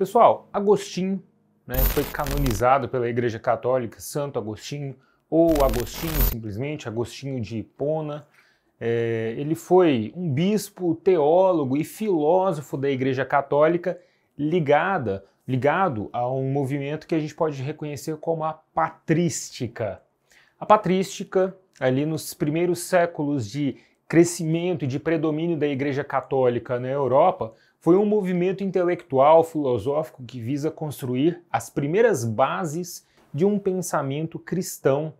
Pessoal, Agostinho né, foi canonizado pela Igreja Católica, Santo Agostinho, ou Agostinho simplesmente, Agostinho de Hipona. É, ele foi um bispo, teólogo e filósofo da Igreja Católica ligada, ligado a um movimento que a gente pode reconhecer como a patrística. A patrística, ali nos primeiros séculos de crescimento e de predomínio da Igreja Católica na Europa, foi um movimento intelectual filosófico que visa construir as primeiras bases de um pensamento cristão.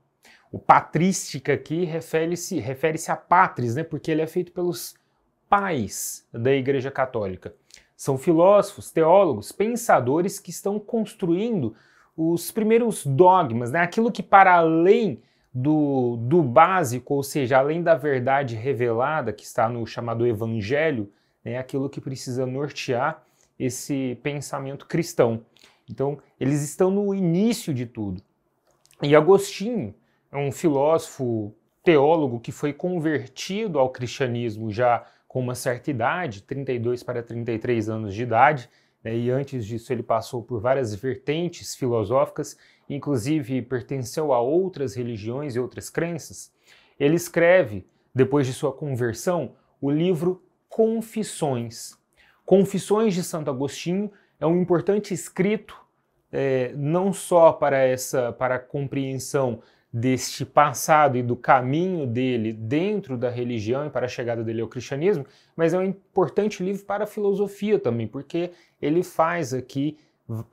O patrística aqui refere-se refere a patris, né, porque ele é feito pelos pais da Igreja Católica. São filósofos, teólogos, pensadores que estão construindo os primeiros dogmas, né, aquilo que para além do, do básico, ou seja, além da verdade revelada que está no chamado Evangelho, né, aquilo que precisa nortear esse pensamento cristão. Então, eles estão no início de tudo. E Agostinho é um filósofo, teólogo que foi convertido ao cristianismo já com uma certa idade, 32 para 33 anos de idade, né, e antes disso ele passou por várias vertentes filosóficas, inclusive pertenceu a outras religiões e outras crenças. Ele escreve, depois de sua conversão, o livro Confissões. Confissões de Santo Agostinho é um importante escrito é, não só para essa para a compreensão deste passado e do caminho dele dentro da religião e para a chegada dele ao cristianismo, mas é um importante livro para a filosofia também, porque ele faz aqui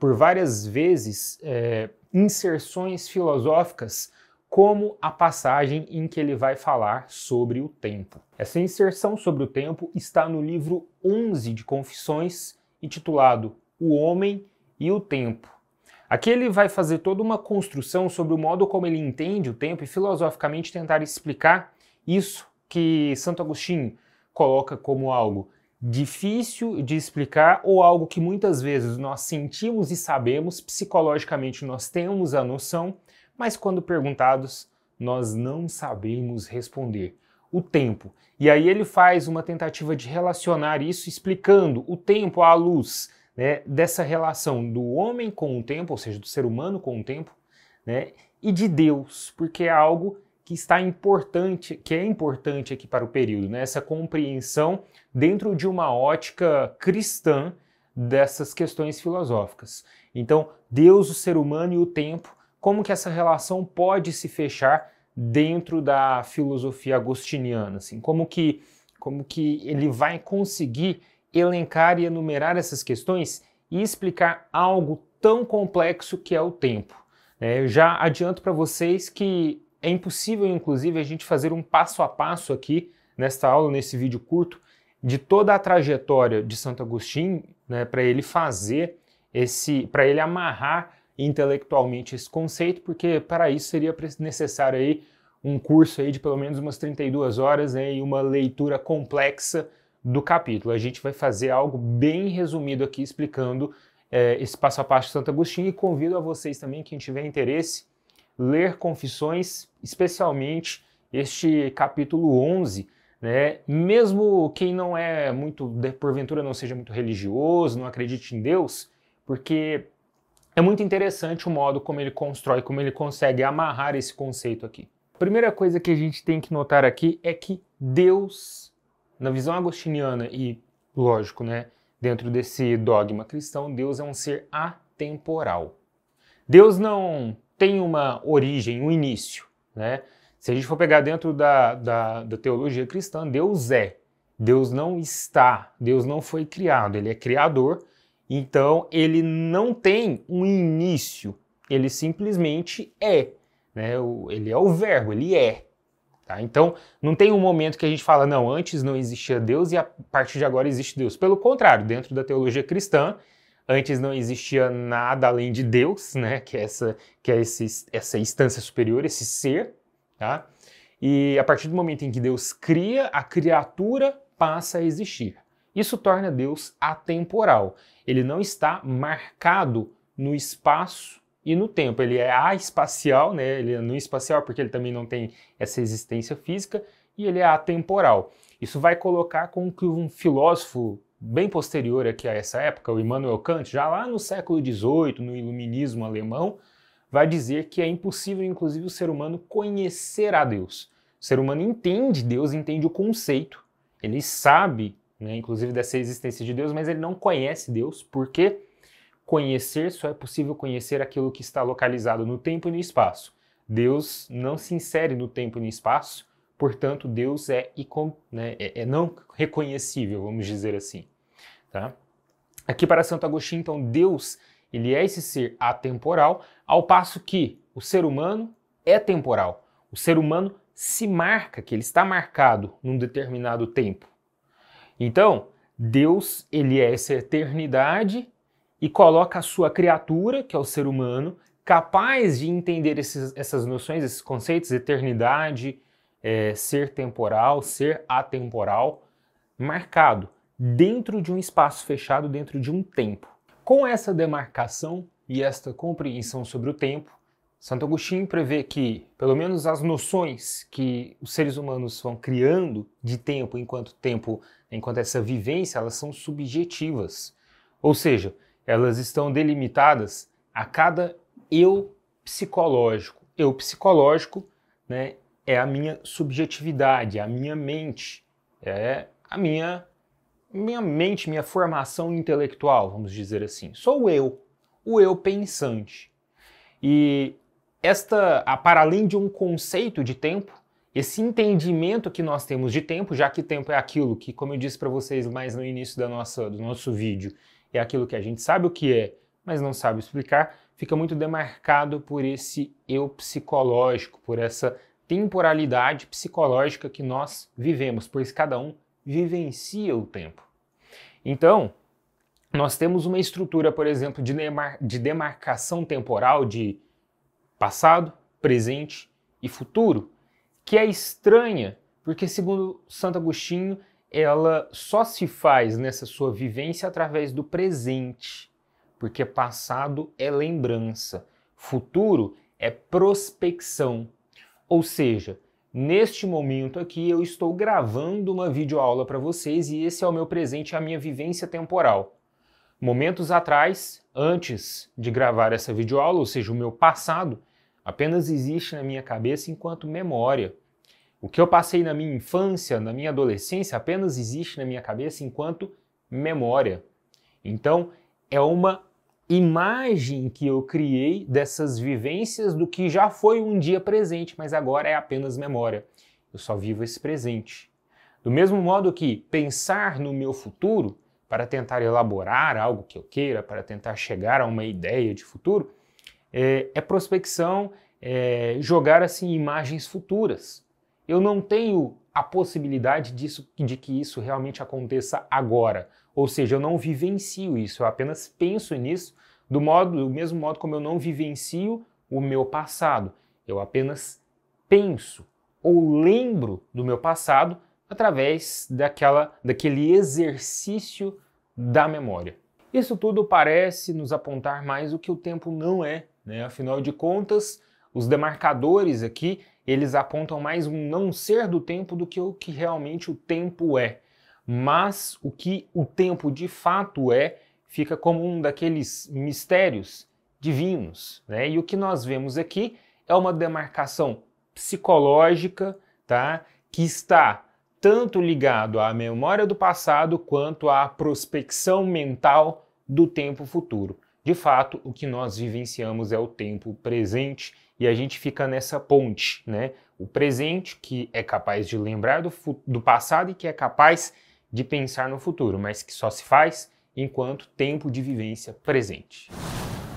por várias vezes é, inserções filosóficas como a passagem em que ele vai falar sobre o tempo. Essa inserção sobre o tempo está no livro 11 de Confissões, intitulado O Homem e o Tempo. Aqui ele vai fazer toda uma construção sobre o modo como ele entende o tempo e filosoficamente tentar explicar isso que Santo Agostinho coloca como algo difícil de explicar ou algo que muitas vezes nós sentimos e sabemos, psicologicamente nós temos a noção, mas quando perguntados, nós não sabemos responder. O tempo. E aí ele faz uma tentativa de relacionar isso, explicando o tempo à luz né, dessa relação do homem com o tempo, ou seja, do ser humano com o tempo, né, e de Deus, porque é algo que está importante, que é importante aqui para o período, né? essa compreensão dentro de uma ótica cristã dessas questões filosóficas. Então, Deus, o ser humano e o tempo como que essa relação pode se fechar dentro da filosofia agostiniana, assim, como que como que ele vai conseguir elencar e enumerar essas questões e explicar algo tão complexo que é o tempo. É, já adianto para vocês que é impossível, inclusive, a gente fazer um passo a passo aqui nesta aula, nesse vídeo curto, de toda a trajetória de Santo Agostinho, né, para ele fazer esse, para ele amarrar intelectualmente esse conceito, porque para isso seria necessário aí um curso aí de pelo menos umas 32 horas né, e uma leitura complexa do capítulo. A gente vai fazer algo bem resumido aqui explicando é, esse passo a passo de Santo Agostinho e convido a vocês também, quem tiver interesse, ler Confissões, especialmente este capítulo 11, né? Mesmo quem não é muito, porventura não seja muito religioso, não acredite em Deus, porque é muito interessante o modo como ele constrói, como ele consegue amarrar esse conceito aqui. Primeira coisa que a gente tem que notar aqui é que Deus, na visão agostiniana e, lógico, né, dentro desse dogma cristão, Deus é um ser atemporal. Deus não tem uma origem, um início, né? Se a gente for pegar dentro da, da, da, teologia cristã, Deus é. Deus não está, Deus não foi criado, ele é criador, então ele não tem um início, ele simplesmente é. Né? Ele é o verbo, ele é. Tá? Então não tem um momento que a gente fala, não, antes não existia Deus e a partir de agora existe Deus. Pelo contrário, dentro da teologia cristã, antes não existia nada além de Deus, né? que é essa, que é esse, essa instância superior, esse ser. Tá? E a partir do momento em que Deus cria, a criatura passa a existir. Isso torna Deus atemporal. Ele não está marcado no espaço e no tempo. Ele é aespacial, né? ele é não espacial porque ele também não tem essa existência física, e ele é atemporal. Isso vai colocar com que um filósofo bem posterior aqui a essa época, o Immanuel Kant, já lá no século XVIII, no iluminismo alemão, vai dizer que é impossível, inclusive, o ser humano conhecer a Deus. O ser humano entende Deus, entende o conceito, ele sabe né? inclusive dessa existência de Deus, mas ele não conhece Deus, porque conhecer só é possível conhecer aquilo que está localizado no tempo e no espaço. Deus não se insere no tempo e no espaço, portanto, Deus é, né? É, é, não reconhecível, vamos dizer assim. Tá? Aqui para Santo Agostinho, então, Deus ele é esse ser atemporal, ao passo que o ser humano é temporal. O ser humano se marca, que ele está marcado num determinado tempo. Então, Deus, ele é essa eternidade e coloca a sua criatura, que é o ser humano, capaz de entender esses, essas noções, esses conceitos, eternidade, é, ser temporal, ser atemporal, marcado dentro de um espaço fechado, dentro de um tempo. Com essa demarcação e esta compreensão sobre o tempo, Santo Agostinho prevê que, pelo menos as noções que os seres humanos vão criando de tempo enquanto tempo, enquanto essa vivência, elas são subjetivas. Ou seja, elas estão delimitadas a cada eu psicológico. Eu psicológico né, é a minha subjetividade, é a minha mente, é a minha, minha mente, minha formação intelectual, vamos dizer assim. Sou eu, o eu pensante. E esta, para além de um conceito de tempo, esse entendimento que nós temos de tempo, já que tempo é aquilo que, como eu disse para vocês mais no início da nossa, do nosso vídeo, é aquilo que a gente sabe o que é, mas não sabe explicar, fica muito demarcado por esse eu psicológico, por essa temporalidade psicológica que nós vivemos, pois cada um vivencia o tempo. Então, nós temos uma estrutura, por exemplo, de, demarcação temporal, de passado, presente e futuro, que é estranha, porque segundo Santo Agostinho, ela só se faz nessa sua vivência através do presente, porque passado é lembrança, futuro é prospecção. Ou seja, neste momento aqui eu estou gravando uma videoaula para vocês e esse é o meu presente, é a minha vivência temporal. Momentos atrás, antes de gravar essa videoaula, ou seja, o meu passado, apenas existe na minha cabeça enquanto memória. O que eu passei na minha infância, na minha adolescência, apenas existe na minha cabeça enquanto memória. Então, é uma imagem que eu criei dessas vivências do que já foi um dia presente, mas agora é apenas memória. Eu só vivo esse presente. Do mesmo modo que pensar no meu futuro para tentar elaborar algo que eu queira, para tentar chegar a uma ideia de futuro, é, é prospecção, é jogar assim imagens futuras. Eu não tenho a possibilidade disso, de que isso realmente aconteça agora. Ou seja, eu não vivencio isso, eu apenas penso nisso do, modo, do mesmo modo como eu não vivencio o meu passado. Eu apenas penso ou lembro do meu passado através daquela, daquele exercício da memória. Isso tudo parece nos apontar mais o que o tempo não é né? Afinal de contas, os demarcadores aqui, eles apontam mais um não ser do tempo do que o que realmente o tempo é. Mas o que o tempo de fato é, fica como um daqueles mistérios divinos. Né? E o que nós vemos aqui é uma demarcação psicológica tá? que está tanto ligado à memória do passado quanto à prospecção mental do tempo futuro. De fato, o que nós vivenciamos é o tempo presente e a gente fica nessa ponte, né? O presente que é capaz de lembrar do, do passado e que é capaz de pensar no futuro, mas que só se faz enquanto tempo de vivência presente.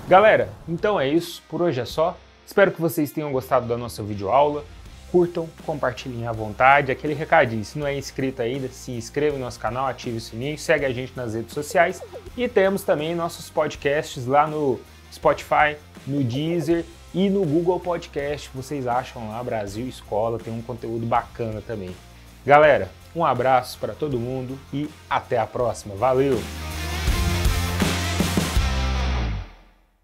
Galera, então é isso, por hoje é só. Espero que vocês tenham gostado da nossa videoaula. Curtam, compartilhem à vontade. Aquele recadinho, se não é inscrito ainda, se inscreva no nosso canal, ative o sininho, segue a gente nas redes sociais e temos também nossos podcasts lá no Spotify, no Deezer e no Google Podcast. Vocês acham lá Brasil Escola, tem um conteúdo bacana também. Galera, um abraço para todo mundo e até a próxima. Valeu!